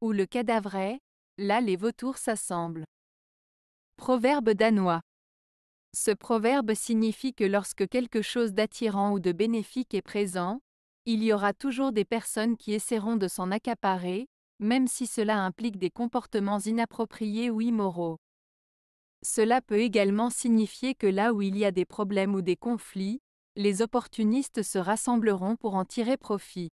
où le cadavre est, là les vautours s'assemblent. Proverbe danois. Ce proverbe signifie que lorsque quelque chose d'attirant ou de bénéfique est présent, il y aura toujours des personnes qui essaieront de s'en accaparer, même si cela implique des comportements inappropriés ou immoraux. Cela peut également signifier que là où il y a des problèmes ou des conflits, les opportunistes se rassembleront pour en tirer profit.